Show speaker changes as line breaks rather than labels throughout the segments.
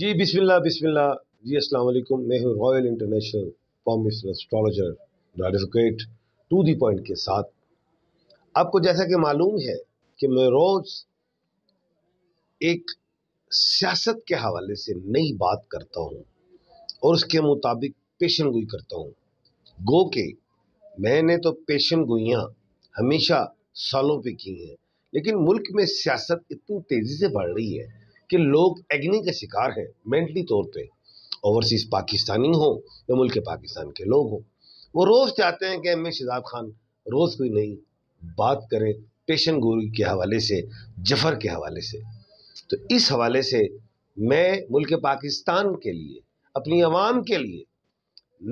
जी बिस्मिल्लाह बिस्मिल्लाह जी अस्सलाम वालेकुम मैं हूँ रॉयल इंटरनेशनल पॉमिस एस्ट्रोलॉजर रेडिफिकेट टू दी पॉइंट के साथ आपको जैसा कि मालूम है कि मैं रोज़ एक सियासत के हवाले से नई बात करता हूँ और उसके मुताबिक पेशन गोई करता हूँ गो के मैंने तो पेशन गोइयाँ हमेशा सालों पर की हैं लेकिन मुल्क में सियासत इतनी तेज़ी से बढ़ रही है कि लोग एग्नी के शिकार हैं मेंटली तौर पे ओवरसीज़ पाकिस्तानी हो या मुल्क पाकिस्तान के लोग हों वो रोज़ चाहते हैं कि एम ए खान रोज़ कोई नई बात करें पेशन गोरी के हवाले से जफर के हवाले से तो इस हवाले से मैं मुल्क पाकिस्तान के लिए अपनी आवाम के लिए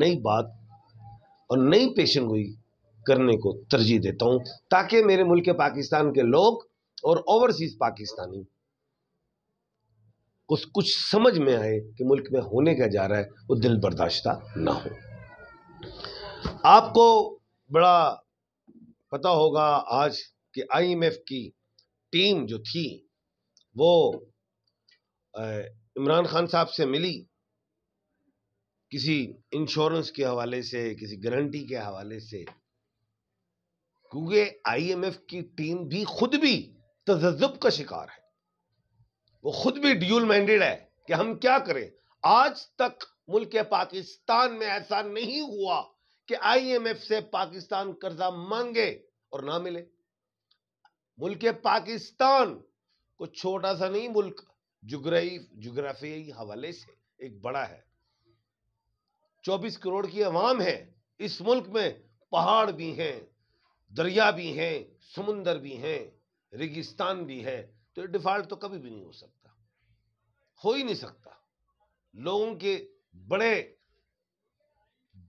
नई बात और नई पेशन गोई करने को तरजीह देता हूँ ताकि मेरे मुल्क पाकिस्तान के लोग और ओवरसीज़ पाकिस्तानी कुछ कुछ समझ में आए कि मुल्क में होने क्या जा रहा है वो दिल बर्दाश्ता ना हो आपको बड़ा पता होगा आज कि आईएमएफ की टीम जो थी वो इमरान खान साहब से मिली किसी इंश्योरेंस के हवाले से किसी गारंटी के हवाले से क्योंकि आईएमएफ की टीम भी खुद भी तजब का शिकार है वो खुद भी ड्यूल माइंडेड है कि हम क्या करें आज तक मुल्क पाकिस्तान में ऐसा नहीं हुआ कि आईएमएफ से पाकिस्तान कर्जा मांगे और ना मिले मुल्क पाकिस्तान को छोटा सा नहीं मुल्क जुग्राई जुग्राफियाई हवाले से एक बड़ा है 24 करोड़ की आवाम है इस मुल्क में पहाड़ भी हैं दरिया भी हैं समुंदर भी हैं रेगिस्तान भी है तो डिफॉल्ट तो कभी भी नहीं हो सकता हो ही नहीं सकता लोगों के बड़े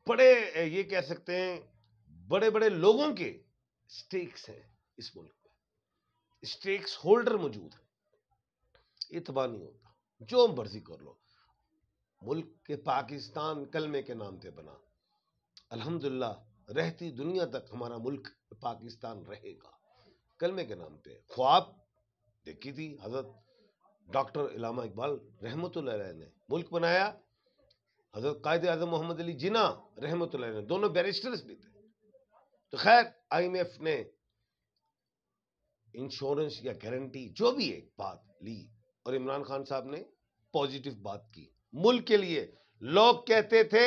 बड़े ये कह सकते हैं बड़े बड़े लोगों के स्टेक्स हैं इस मुल्क में स्टेक्स होल्डर मौजूद हैं इतबा नहीं होता जो मर्जी कर लो मुल्क के पाकिस्तान कलमे के नाम पे बना अल्हम्दुलिल्लाह रहती दुनिया तक हमारा मुल्क पाकिस्तान रहेगा कलमे के नाम पे ख्वाब देखी थी हज़रत डॉक्टर इलामा इकबाल रहमत ने मुल्क बनाया हज़रत कायद अजम मोहम्मद अली जिना रहमत ने दोनों बैरिस्टर्स भी थे तो खैर आईएमएफ ने इंश्योरेंस या गारंटी जो भी एक बात ली और इमरान खान साहब ने पॉजिटिव बात की मुल्क के लिए लोग कहते थे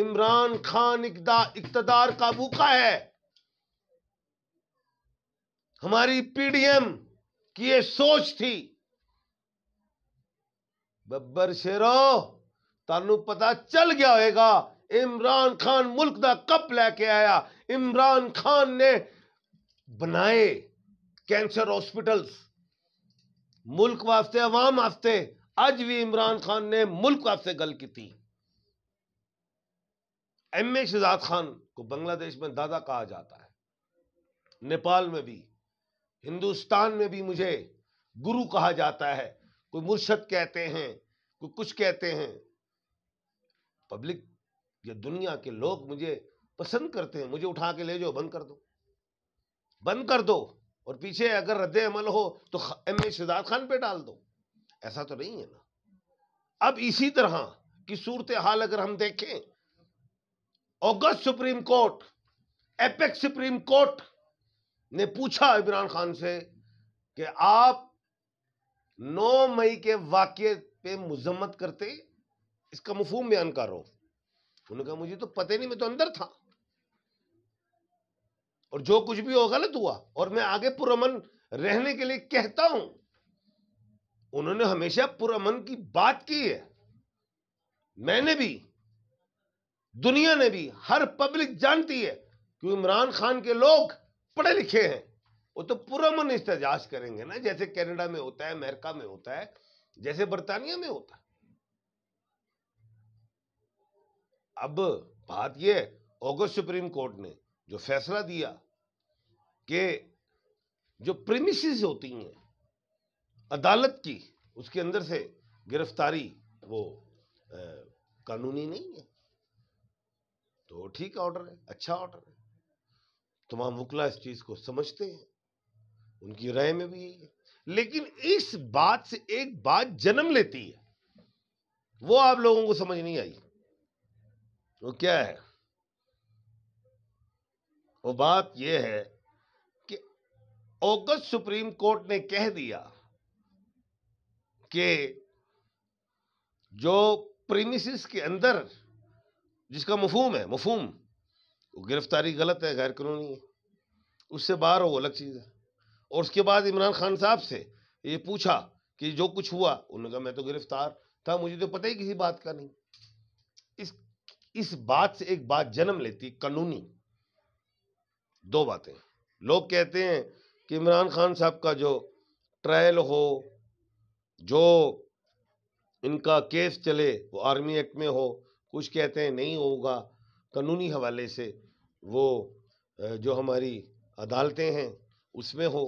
इमरान खान इकतदार का है हमारी पीडीएम कि ये सोच थी बब्बर शेरो तानू पता चल गया होगा इमरान खान मुल्क का कप लेके आया इमरान खान ने बनाए कैंसर हॉस्पिटल्स मुल्क वास्ते अवाम वास्ते आज भी इमरान खान ने मुल्क वास्ते गल की एम ए शहजाद खान को बांग्लादेश में दादा कहा जाता है नेपाल में भी हिंदुस्तान में भी मुझे गुरु कहा जाता है कोई मुर्शद कहते हैं कोई कुछ कहते हैं पब्लिक या दुनिया के लोग मुझे पसंद करते हैं मुझे उठा के ले जाओ बंद कर दो बंद कर दो और पीछे अगर रद्द अमल हो तो एम ए शिदात खान पे डाल दो ऐसा तो नहीं है ना अब इसी तरह की सूरत हाल अगर हम देखें अगस्त supreme court apex supreme court ने पूछा इमरान खान से कि आप 9 मई के वाक्य पे मजम्मत करते इसका मफहम बयान करो उन्होंने कहा मुझे तो पता नहीं मैं तो अंदर था और जो कुछ भी हो गलत हुआ और मैं आगे पुरमन रहने के लिए कहता हूं उन्होंने हमेशा पुरमन की बात की है मैंने भी दुनिया ने भी हर पब्लिक जानती है कि इमरान खान के लोग पढ़े लिखे हैं वो तो पूरा मन इस्तेजाज करेंगे ना जैसे कनाडा में होता है अमेरिका में होता है जैसे बर्तानिया में होता है अब बात यह ऑगस्ट सुप्रीम कोर्ट ने जो फैसला दिया कि जो प्रीमिसेस होती हैं अदालत की उसके अंदर से गिरफ्तारी वो आ, कानूनी नहीं है तो ठीक ऑर्डर है अच्छा ऑर्डर है तमाम वकला इस चीज़ को समझते हैं उनकी राय में भी यही है लेकिन इस बात से एक बात जन्म लेती है वो आप लोगों को समझ नहीं आई वो क्या है वो बात यह है कि औगस्त सुप्रीम कोर्ट ने कह दिया कि जो प्रीमिसिस के अंदर जिसका मफहम है मफहम गिरफ्तारी गलत है गैर कानूनी है उससे बाहर हो वो अलग चीज़ है और उसके बाद इमरान खान साहब से ये पूछा कि जो कुछ हुआ उन्होंने कहा मैं तो गिरफ्तार था मुझे तो पता ही किसी बात का नहीं इस इस बात से एक बात जन्म लेती कानूनी दो बातें लोग कहते हैं कि इमरान खान साहब का जो ट्रायल हो जो इनका केस चले वो आर्मी एक्ट में हो कुछ कहते हैं नहीं होगा कानूनी हवाले से वो जो हमारी अदालतें हैं उसमें हो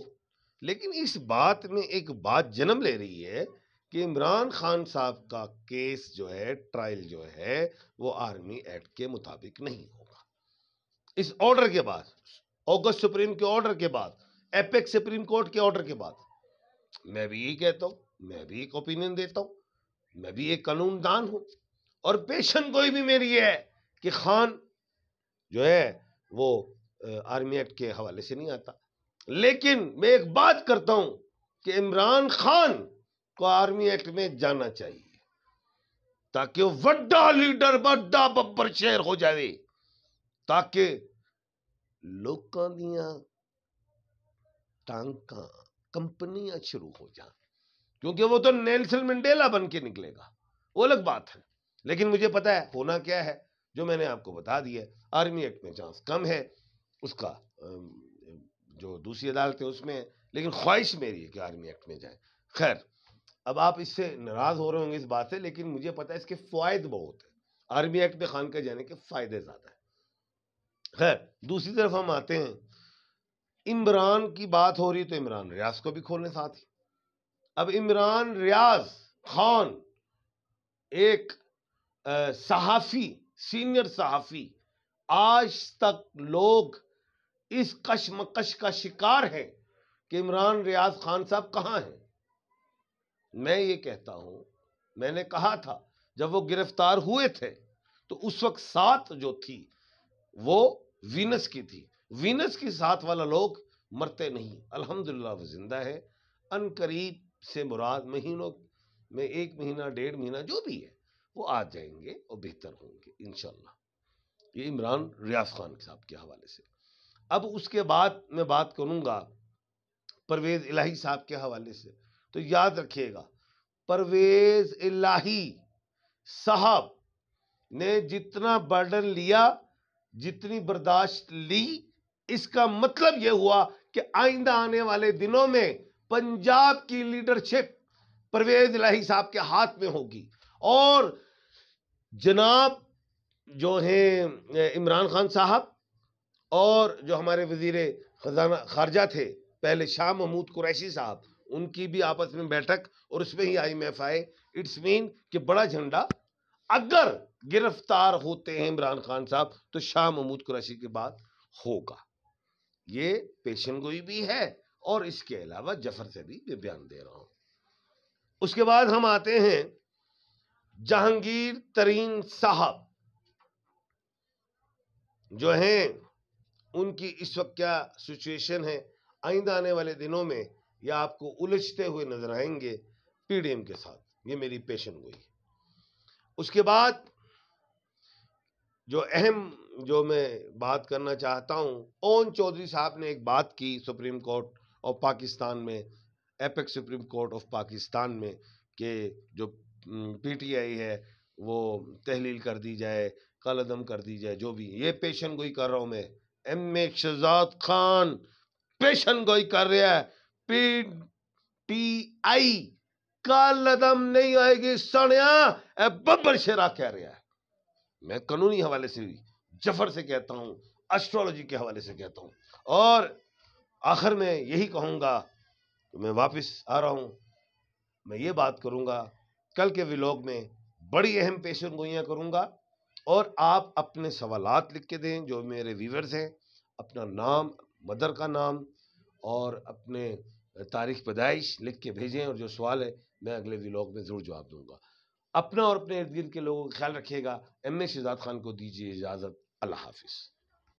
लेकिन इस बात में एक बात जन्म ले रही है कि इमरान खान साहब का केस जो है ट्रायल जो है वो आर्मी एक्ट के मुताबिक नहीं होगा इस ऑर्डर के बाद ऑगस्ट सुप्रीम के ऑर्डर के बाद एपेक्स सुप्रीम कोर्ट के ऑर्डर के बाद मैं भी यही कहता हूँ मैं भी एक ओपिनियन देता हूँ मैं भी एक कानून दान हूँ और पेशन गोई भी मेरी है कि खान जो है वो आर्मी एक्ट के हवाले से नहीं आता लेकिन मैं एक बात करता हूं कि इमरान खान को आर्मी एक्ट में जाना चाहिए ताकि वो वड्डा लीडर वड्डा बब्बर शेर हो जाए ताकि लोगों दिया टांग कंपनियां शुरू हो जाए क्योंकि वो तो नेल्सन मंडेला बन के निकलेगा वो अलग बात है लेकिन मुझे पता है होना क्या है जो मैंने आपको बता दिया आर्मी एक्ट में चांस कम है उसका जो दूसरी अदालत है उसमें लेकिन ख्वाहिश मेरी है कि आर्मी एक्ट में जाए खैर अब आप इससे नाराज़ हो रहे होंगे इस बात से लेकिन मुझे पता है इसके फ़ायदे बहुत हैं आर्मी एक्ट में खान के जाने के फ़ायदे ज़्यादा हैं खैर दूसरी तरफ हम आते हैं इमरान की बात हो रही तो इमरान रियाज को भी खोलने साथ ही अब इमरान रियाज खान एक सहाफ़ी सीनियर सहाफ़ी आज तक लोग इस कशमकश का शिकार हैं कि इमरान रियाज खान साहब कहां हैं मैं ये कहता हूं मैंने कहा था जब वो गिरफ्तार हुए थे तो उस वक्त सात जो थी वो वीनस की थी वीनस की साथ वाला लोग मरते नहीं अल्हम्दुलिल्लाह वो ज़िंदा है अनकरीब से मुराद महीनों में एक महीना डेढ़ महीना जो भी है वो आ जाएंगे और बेहतर होंगे इन ये इमरान रियाज खान साहब के हवाले से अब उसके बाद मैं बात करूंगा परवेज़ इलाही साहब के हवाले से तो याद रखिएगा परवेज़ इलाही साहब ने जितना बर्डन लिया जितनी बर्दाश्त ली इसका मतलब यह हुआ कि आइंदा आने वाले दिनों में पंजाब की लीडरशिप परवेज इलाही साहब के हाथ में होगी और जनाब जो हैं इमरान खान साहब और जो हमारे वजीर खजाना खारजा थे पहले शाह महमूद कुरैशी साहब उनकी भी आपस में बैठक और उसमें ही आई एम एफ आए इट्स मीन कि बड़ा झंडा अगर गिरफ्तार होते हैं इमरान खान साहब तो शाह महमूद कुरैशी के बाद होगा ये पेशन गोई भी है और इसके अलावा जफर से भी मैं बयान दे रहा हूँ उसके बाद हम आते हैं जहांगीर तरीन साहब जो हैं उनकी इस वक्त क्या सिचुएशन है आइंदा आने वाले दिनों में यह आपको उलझते हुए नजर आएंगे पीडीएम के साथ ये मेरी पेशन हुई उसके बाद जो अहम जो मैं बात करना चाहता हूँ ओन चौधरी साहब ने एक बात की सुप्रीम कोर्ट ऑफ पाकिस्तान में apex supreme court of Pakistan में के जो पी टी आई है वो तहलील कर दी जाए कलदम कर दी जाए जो भी ये पेशन गोई कर रहा हूँ मैं एम ए शहजाद खान पेशन गोई कर रहा है पी टी आई कलदम नहीं आएगी सड़िया बब्बर शेरा कह रहा है मैं कानूनी हवाले से जफर से कहता हूँ एस्ट्रोलॉजी के हवाले से कहता हूँ और आखिर में यही कहूँगा तो मैं वापस आ रहा हूँ मैं ये बात करूँगा कल के व्लॉग में बड़ी अहम पेशन गोइयाँ करूँगा और आप अपने सवाल लिख के दें जो मेरे व्यूवर्स हैं अपना नाम मदर का नाम और अपने तारीख पैदाइश लिख के भेजें और जो सवाल है मैं अगले व्लॉग में ज़रूर जवाब दूँगा अपना और अपने इर्द गिर्द के लोगों का ख्याल रखिएगा एम ए शिजाद खान को दीजिए इजाज़त अल्लाह हाफिज़